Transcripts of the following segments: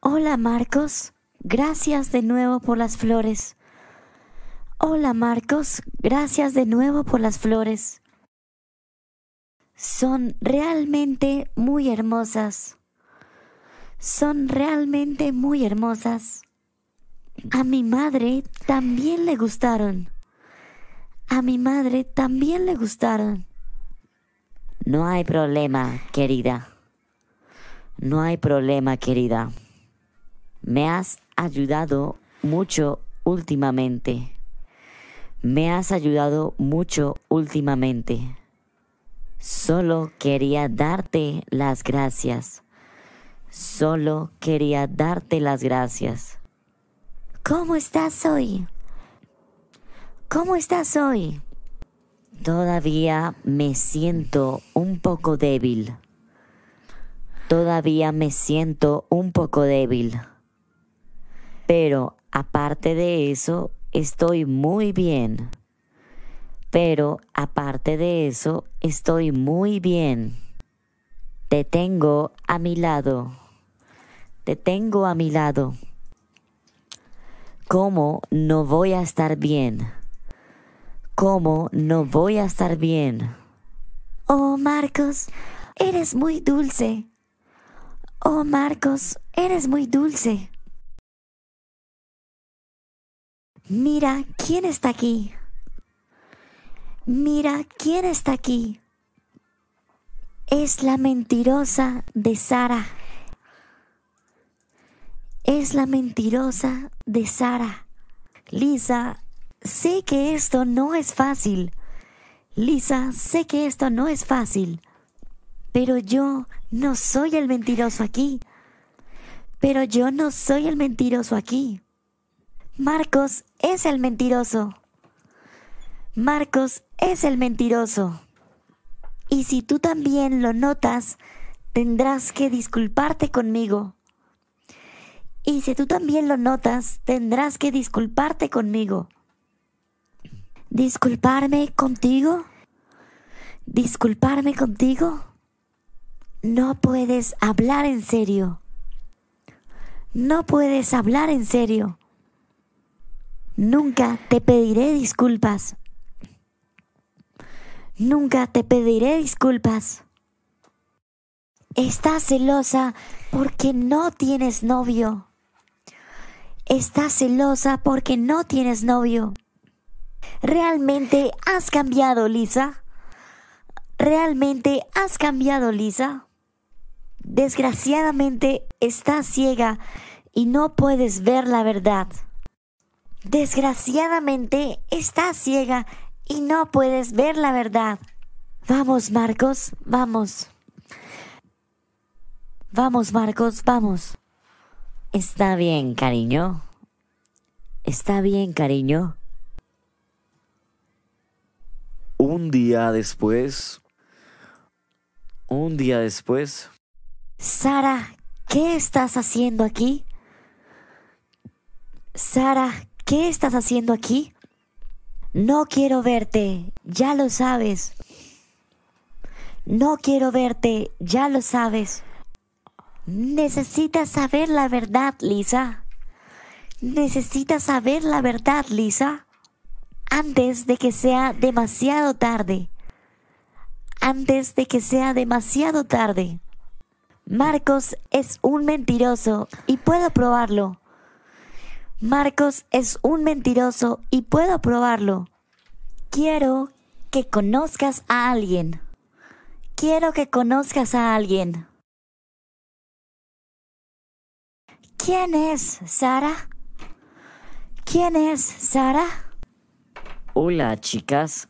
Hola Marcos, gracias de nuevo por las flores. Hola Marcos, gracias de nuevo por las flores. Son realmente muy hermosas. Son realmente muy hermosas. A mi madre también le gustaron. A mi madre también le gustaron. No hay problema, querida. No hay problema, querida. Me has ayudado mucho últimamente. Me has ayudado mucho últimamente. Solo quería darte las gracias. Solo quería darte las gracias. ¿Cómo estás hoy? ¿Cómo estás hoy? Todavía me siento un poco débil. Todavía me siento un poco débil. Pero aparte de eso, estoy muy bien. Pero aparte de eso, estoy muy bien. Te tengo a mi lado. Te tengo a mi lado. ¿Cómo no voy a estar bien? ¿Cómo no voy a estar bien? Oh, Marcos, eres muy dulce. Oh, Marcos, eres muy dulce. Mira quién está aquí. Mira quién está aquí. Es la mentirosa de Sara. Es la mentirosa de Sara. Lisa, sé que esto no es fácil. Lisa, sé que esto no es fácil. Pero yo no soy el mentiroso aquí. Pero yo no soy el mentiroso aquí. Marcos es el mentiroso. Marcos es el mentiroso. Y si tú también lo notas, tendrás que disculparte conmigo. Y si tú también lo notas, tendrás que disculparte conmigo. ¿Disculparme contigo? ¿Disculparme contigo? No puedes hablar en serio. No puedes hablar en serio. Nunca te pediré disculpas. Nunca te pediré disculpas. Estás celosa porque no tienes novio. Estás celosa porque no tienes novio. ¿Realmente has cambiado, Lisa? ¿Realmente has cambiado, Lisa? Desgraciadamente estás ciega y no puedes ver la verdad. Desgraciadamente, está ciega y no puedes ver la verdad. Vamos, Marcos, vamos. Vamos, Marcos, vamos. Está bien, cariño. Está bien, cariño. Un día después... Un día después... Sara, ¿qué estás haciendo aquí? Sara, ¿Qué estás haciendo aquí? No quiero verte, ya lo sabes. No quiero verte, ya lo sabes. Necesitas saber la verdad, Lisa. Necesitas saber la verdad, Lisa. Antes de que sea demasiado tarde. Antes de que sea demasiado tarde. Marcos es un mentiroso y puedo probarlo. Marcos es un mentiroso y puedo probarlo. Quiero que conozcas a alguien. Quiero que conozcas a alguien. ¿Quién es Sara? ¿Quién es Sara? Hola chicas,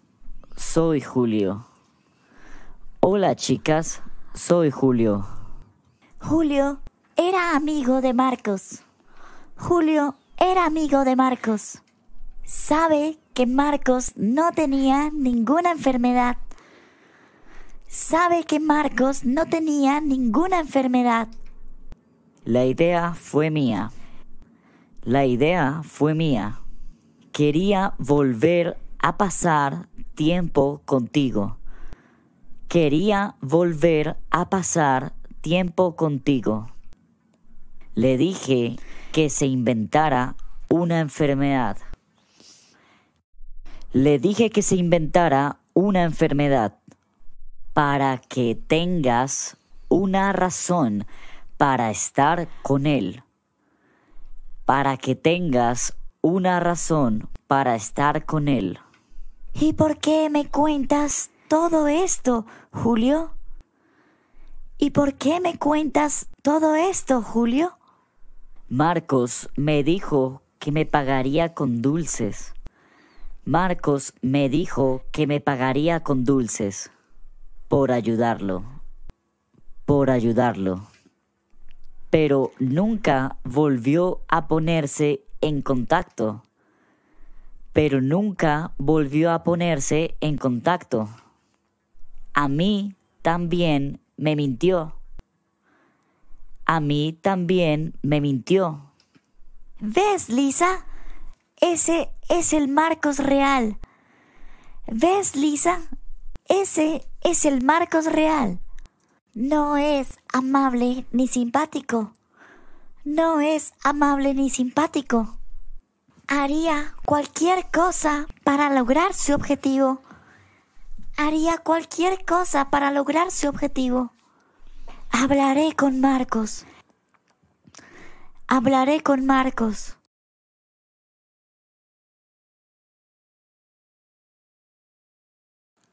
soy Julio. Hola chicas, soy Julio. Julio era amigo de Marcos. Julio era amigo de Marcos. Sabe que Marcos no tenía ninguna enfermedad. Sabe que Marcos no tenía ninguna enfermedad. La idea fue mía. La idea fue mía. Quería volver a pasar tiempo contigo. Quería volver a pasar tiempo contigo. Le dije que se inventara una enfermedad. Le dije que se inventara una enfermedad para que tengas una razón para estar con él. Para que tengas una razón para estar con él. ¿Y por qué me cuentas todo esto, Julio? ¿Y por qué me cuentas todo esto, Julio? Marcos me dijo que me pagaría con dulces. Marcos me dijo que me pagaría con dulces por ayudarlo, por ayudarlo. Pero nunca volvió a ponerse en contacto, pero nunca volvió a ponerse en contacto. A mí también me mintió a mí también me mintió. ¿Ves, Lisa? Ese es el Marcos real. ¿Ves, Lisa? Ese es el Marcos real. No es amable ni simpático. No es amable ni simpático. Haría cualquier cosa para lograr su objetivo. Haría cualquier cosa para lograr su objetivo. Hablaré con Marcos. Hablaré con Marcos.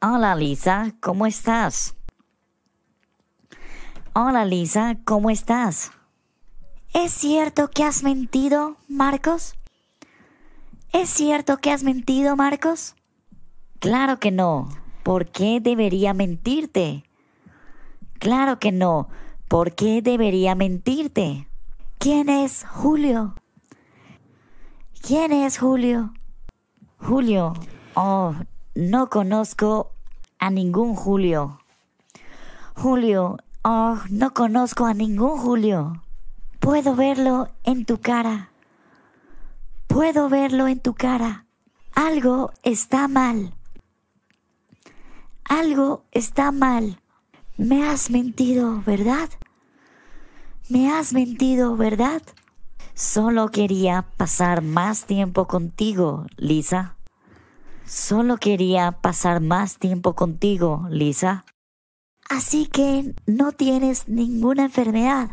Hola Lisa, ¿cómo estás? Hola Lisa, ¿cómo estás? ¿Es cierto que has mentido, Marcos? ¿Es cierto que has mentido, Marcos? Claro que no. ¿Por qué debería mentirte? Claro que no. ¿Por qué debería mentirte? ¿Quién es Julio? ¿Quién es Julio? Julio. Oh, no conozco a ningún Julio. Julio. Oh, no conozco a ningún Julio. Puedo verlo en tu cara. Puedo verlo en tu cara. Algo está mal. Algo está mal. Me has mentido, ¿verdad? Me has mentido, ¿verdad? Solo quería pasar más tiempo contigo, Lisa. Solo quería pasar más tiempo contigo, Lisa. Así que no tienes ninguna enfermedad.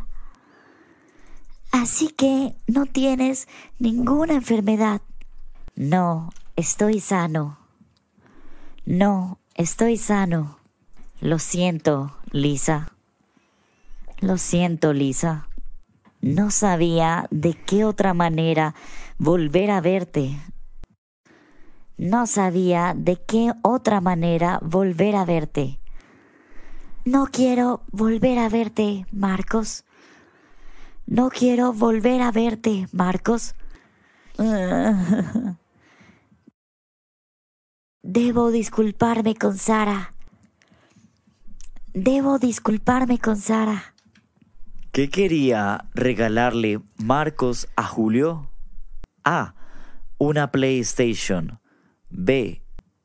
Así que no tienes ninguna enfermedad. No, estoy sano. No, estoy sano. Lo siento, Lisa. Lo siento, Lisa. No sabía de qué otra manera volver a verte. No sabía de qué otra manera volver a verte. No quiero volver a verte, Marcos. No quiero volver a verte, Marcos. Debo disculparme con Sara. Debo disculparme con Sara. ¿Qué quería regalarle Marcos a Julio? A. Una PlayStation. B.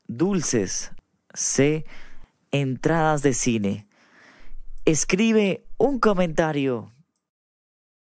Dulces. C. Entradas de cine. Escribe un comentario.